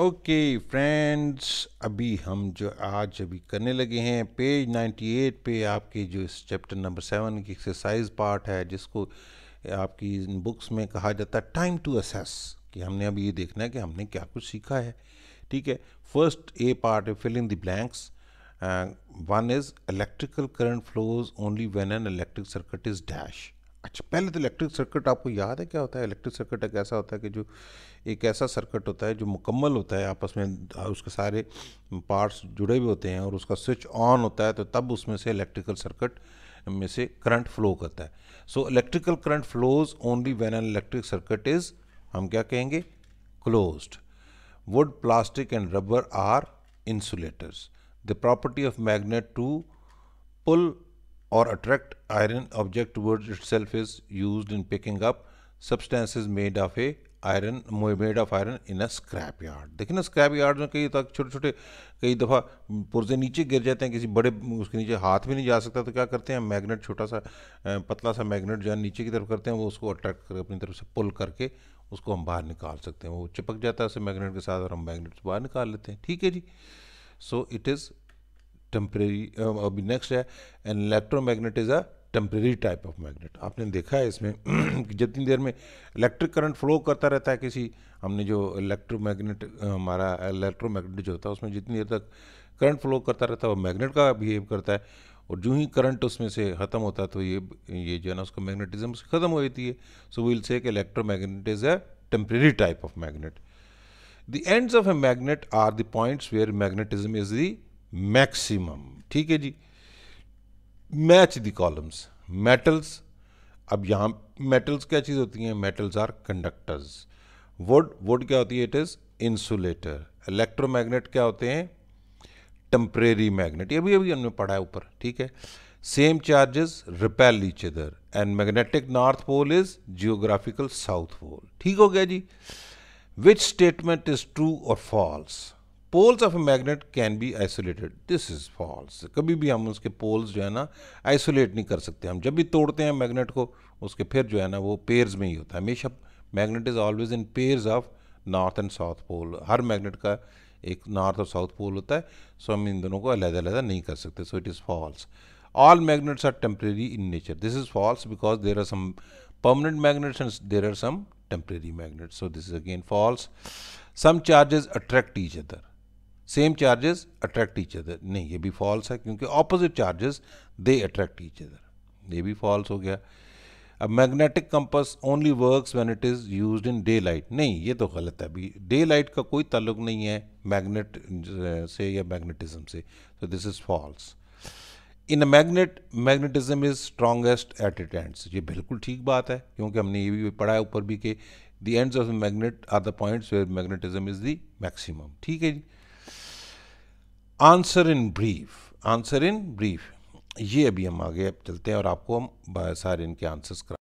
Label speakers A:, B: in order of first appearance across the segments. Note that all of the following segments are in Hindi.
A: ओके okay, फ्रेंड्स अभी हम जो आज अभी करने लगे हैं पेज 98 पे आपके जो इस चैप्टर नंबर सेवन की एक्सरसाइज पार्ट है जिसको आपकी इन बुक्स में कहा जाता है टाइम टू असेस कि हमने अभी ये देखना है कि हमने क्या कुछ सीखा है ठीक है first A part fill in the blanks one is electrical current flows only when an electric circuit is dash अच्छा पहले तो इलेक्ट्रिक सर्किट आपको याद है क्या होता है इलेक्ट्रिक सर्किट एक ऐसा होता है कि जो एक ऐसा सर्किट होता है जो मुकम्मल होता है आपस में उसके सारे पार्ट्स जुड़े हुए होते हैं और उसका स्विच ऑन होता है तो तब उसमें से इलेक्ट्रिकल सर्किट में से करंट फ्लो करता है so electrical current flows only when an electric circuit is हम क्या कहेंगे closed wood plastic and rubber are insulators the property of magnet to pull or attract iron object towards itself is used in picking up substances made of a iron made of iron in a scrap yard देखिए ना स्क्रैप यार्ड में कई तक तो छोटे छोटे कई दफ़ा पुरजे नीचे गिर जाते हैं किसी बड़े उसके नीचे हाथ भी नहीं जा सकता तो क्या करते हैं मैग्नेट छोटा सा पतला सा मैग्नेट जो है नीचे की तरफ करते हैं वो उसको अट्रैक्ट कर अपनी तरफ से पुल करके उसको हम बाहर निकाल सकते हैं वो चिपक जाता है उसे मैगनेट के साथ और हम मैगनेट से बाहर निकाल लेते हैं ठीक है जी so it is temporary uh, अभी नेक्स्ट है an electromagnet is a temporary type of magnet आपने देखा है इसमें जितनी देर में इलेक्ट्रिक करंट फ्लो करता रहता है किसी हमने जो इलेक्ट्रोमैग्नेट हमारा इलेक्ट्रोमैग्नेट जो होता है उसमें जितनी देर तक करंट फ्लो करता रहता है वो मैग्नेट का बिहेव करता है और जो ही करंट उसमें से ख़त्म होता है तो ये ये जो है ना उसका मैग्नेटिज्म ख़त्म हो जाती है so we'll say electromagnet is a temporary type of magnet the ends of a magnet are the points where magnetism is the maximum ठीक है जी मैच द कॉलम्स मेटल्स अब यहाँ मेटल्स क्या चीज़ होती हैं metals are conductors wood wood क्या होती है इट इज़ इंसुलेटर इलेक्ट्रोमैग्नेट क्या होते हैं टेम्परेरी मैग्नेट ये भी अभी हमने पढ़ा है ऊपर ठीक है same charges repel each other and magnetic north pole is geographical south pole ठीक हो गया जी विच स्टेटमेंट इज ट्रू और false poles of a magnet can be isolated this is false कभी भी हम उसके पोल्स जो है ना आइसोलेट नहीं कर सकते हम जब भी तोड़ते हैं मैग्नेट को उसके फिर जो है ना वो पेयर्स में ही होता है हमेशा magnet is always in pairs of north and south pole हर मैग्नेट का एक नॉर्थ और साउथ पोल होता है सो हम इन दोनों को अलहदा अलहदा नहीं कर सकते so it is false all magnets are temporary in nature this is false because there are some permanent magnets and there are some temporary magnets so this is again false some charges attract each other same charges attract each other नहीं ये भी फॉल्स है क्योंकि opposite charges they attract each other ये भी फॉल्स हो गया अब magnetic compass only works when it is used in daylight नहीं ये तो गलत है अभी डे लाइट का कोई ताल्लुक नहीं है मैग्नेट से या मैग्नेटिज्म से तो this is false in a magnet magnetism is strongest at it ends ये बिल्कुल ठीक बात है क्योंकि हमने ये भी पढ़ा है ऊपर भी कि the ends of magnet are the points where magnetism is the maximum ठीक है जी answer in brief answer in brief ये अभी हम आगे अब चलते हैं और आपको हम सारे इनके आंसर्स करा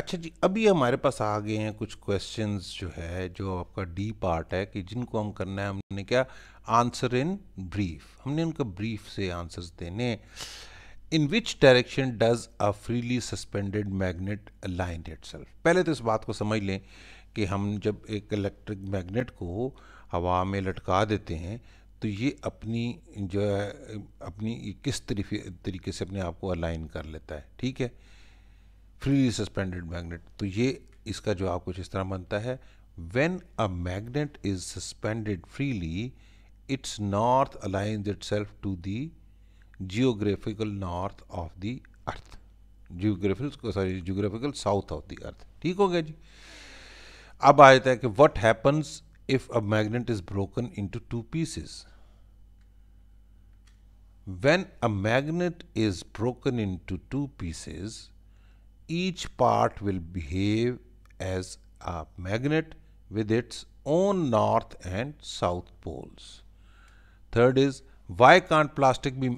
A: अच्छा जी अभी हमारे पास आ गए हैं कुछ क्वेश्चंस जो है जो आपका डी पार्ट है कि जिनको हम करना है हमने क्या आंसर इन ब्रीफ हमने उनका ब्रीफ से आंसर्स देने in which direction does a freely suspended magnet align it पहले तो इस बात को समझ लें कि हम जब एक इलेक्ट्रिक मैग्नेट को हवा में लटका देते हैं तो ये अपनी जो है अपनी किस तरीके से अपने आप को अलाइन कर लेता है ठीक है फ्रीली सस्पेंडेड मैग्नेट तो ये इसका जो आप कुछ इस तरह बनता है when a magnet is suspended freely its north aligns itself to the geographical north of the earth geographical sorry geographical south of the earth ठीक हो गया जी अब आ जाता है कि what happens if a magnet is broken into two pieces. When a magnet is broken into two pieces, each part will behave as a magnet with its own north and south poles. Third is why can't plastic be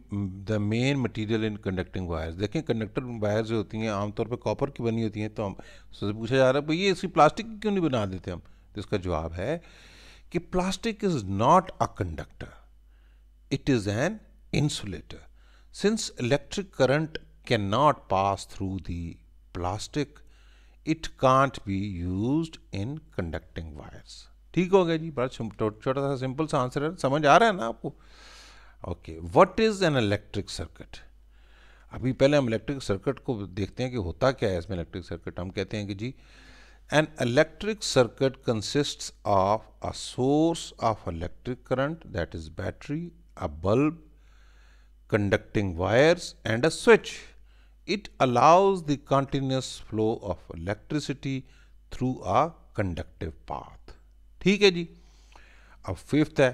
A: the main material in conducting wires? Look, conductor wires are होती of आमतौर पर कॉपर की बनी होती why तो हम उससे पूछा जा रहा तो इसका जवाब है कि plastic is not a conductor it is an since electric current can not pass through the plastic it can't be use in conducting wires ठीक हो गया जी बड़ा तो छोटा सा सिंपल सा आंसर है समझ आ रहा है ना आपको okay what is an electric circuit अभी पहले हम इलेक्ट्रिक सर्किट को देखते हैं कि होता क्या है इसमें इलेक्ट्रिक सर्किट हम कहते हैं कि जी An electric circuit consists of a source of electric current that is battery, a bulb, conducting wires and a switch. It allows the continuous flow of electricity through a conductive path. ठीक है जी अब फिफ्थ है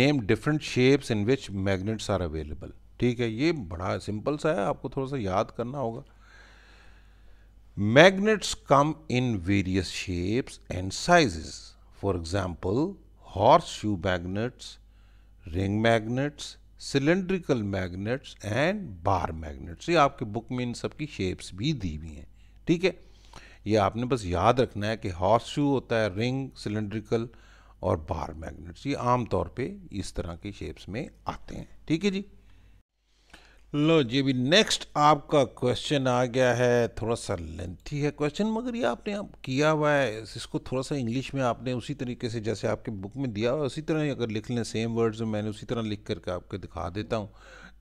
A: name different shapes in which magnets are available ठीक है ये बड़ा सिंपल सा है आपको थोड़ा सा याद करना होगा Magnets come in various shapes and sizes. For example, horseshoe magnets, ring magnets, cylindrical magnets and bar magnets ये आपके बुक में इन सब की शेप्स भी दी हुई हैं ठीक है ये आपने बस याद रखना है कि हॉर्स शू होता है रिंग सिलेंड्रिकल और बार मैग्नेट्स ये आम तौर पे इस तरह के शेप्स में आते हैं ठीक है जी लो जी अभी नेक्स्ट आपका क्वेश्चन आ गया है थोड़ा सा लेंथी है क्वेश्चन मगर ये आपने आप किया हुआ है इसको थोड़ा सा इंग्लिश में आपने उसी तरीके से जैसे आपके बुक में दिया हुआ है उसी तरह अगर लिख लें सेम वर्ड्स में मैंने उसी तरह लिख करके आपको दिखा देता हूँ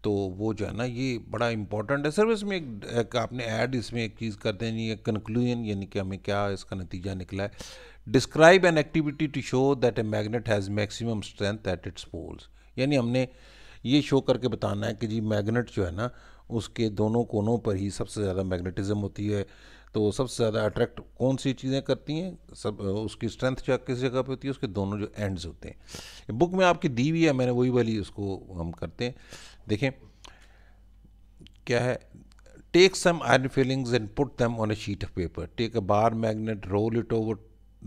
A: तो वो जो है ना ये बड़ा इंपॉर्टेंट है सर इसमें एक, एक आपने ऐड इसमें एक चीज़ कर देनी है कंक्लूजन यानी कि हमें क्या इसका नतीजा निकला है describe an activity to show that a magnet has maximum strength at its poles यानी हमने ये शो करके बताना है कि जी मैग्नेट जो है ना उसके दोनों कोनों पर ही सबसे ज़्यादा मैग्नेटिज़म होती है तो सबसे ज़्यादा अट्रैक्ट कौन सी चीज़ें करती हैं सब उसकी स्ट्रेंथ जो किस जगह पे होती है उसके दोनों जो एंड्स होते हैं बुक में आपकी दी हुई है मैंने वही वाली उसको हम करते हैं देखें क्या है take some iron filings and put them on a sheet of paper take a bar magnet roll it over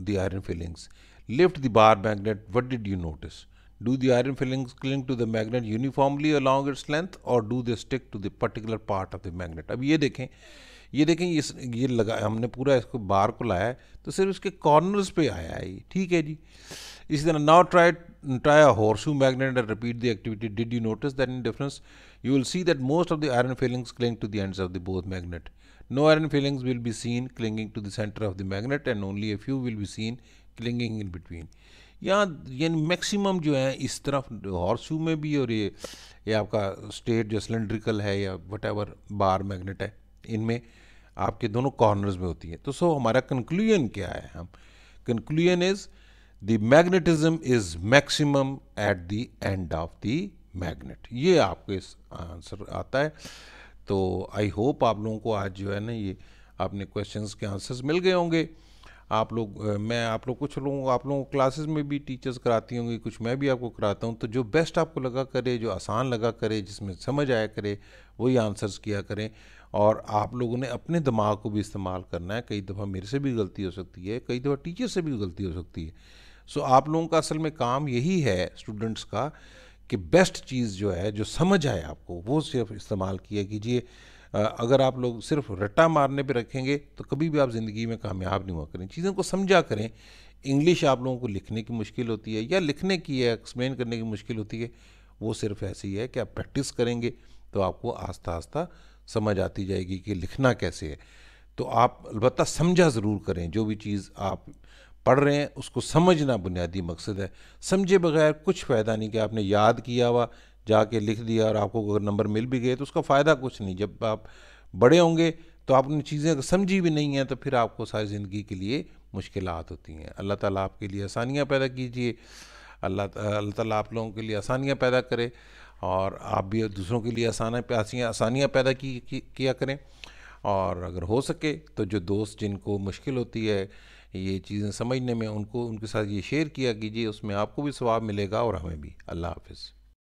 A: the iron filings lift the bar magnet what did you notice Do the iron filings cling to the magnet uniformly along its length or do they stick to the particular part of the magnet? अब ये देखें ये देखें इस ये लगा हमने पूरा इसको बार को लाया है तो सिर्फ इसके कॉर्नर्स पे आया है ये ठीक है जी इसी तरह now try try a horseshoe magnet and repeat the activity did you notice that in difference you will see that most of the iron filings cling to the ends of the both magnet no iron filings will be seen clinging to the centre of the magnet and only a few will be seen clinging in between या यानी मैक्सिमम जो है इस तरफ यू में भी और ये ये आपका स्टेट जो सिलेंड्रिकल है या वट बार मैग्नेट है इनमें आपके दोनों कॉर्नर्स में होती है तो सो हमारा कंक्लूजन क्या है हम conclusion is the magnetism is maximum at the end of the magnet ये आपको इस आंसर आता है तो आई होप आप लोगों को आज जो है ना ये आपने क्वेश्चंस के आंसर्स मिल गए होंगे आप लोग मैं आप लोग कुछ लोगों आप लोगों को क्लासेस में भी टीचर्स कराती होंगी कुछ मैं भी आपको कराता हूँ तो जो बेस्ट आपको लगा करे जो आसान लगा करे जिसमें समझ आया करे वही आंसर्स किया करें और आप लोगों ने अपने दिमाग को भी इस्तेमाल करना है कई दफ़ा मेरे से भी गलती हो सकती है कई दफ़ा टीचर से भी गलती हो सकती है सो आप लोगों का असल में काम यही है स्टूडेंट्स का कि बेस्ट चीज़ जो है जो समझ आए आपको वो सिर्फ इस्तेमाल किया कीजिए अगर आप लोग सिर्फ रट्टा मारने पे रखेंगे तो कभी भी आप ज़िंदगी में कामयाब नहीं हुआ करें चीज़ों को समझा करें इंग्लिश आप लोगों को लिखने की मुश्किल होती है या लिखने की या एक्सप्लेन करने की मुश्किल होती है वो सिर्फ ऐसी है कि आप प्रैक्टिस करेंगे तो आपको आस्ता आस्ता समझ आती जाएगी कि लिखना कैसे है तो आप अलबत्त समझा ज़रूर करें जो भी चीज़ आप पढ़ रहे हैं उसको समझना बुनियादी मकसद है समझे बगैर कुछ फ़ायदा नहीं कि आपने याद किया हुआ जाके लिख दिया और आपको अगर नंबर मिल भी गए तो उसका फ़ायदा कुछ नहीं जब आप बड़े होंगे तो आपने चीज़ें अगर समझी भी नहीं हैं तो फिर आपको सारी ज़िंदगी के लिए मुश्किल होती हैं अल्लाह ताला आपके लिए आसानियाँ पैदा कीजिए अल्लाह अल्लाह ताला आप लोगों के लिए आसानियाँ पैदा करे और आप भी दूसरों के लिए आसान आसानियाँ आसानियाँ पैदा की, की, किया करें और अगर हो सके तो जो दोस्त जिनको मुश्किल होती है ये चीज़ें समझने में उनको उनके साथ ये शेयर किया कीजिए उसमें आपको भी स्वाब मिलेगा और हमें भी अल्लाह हाफिज़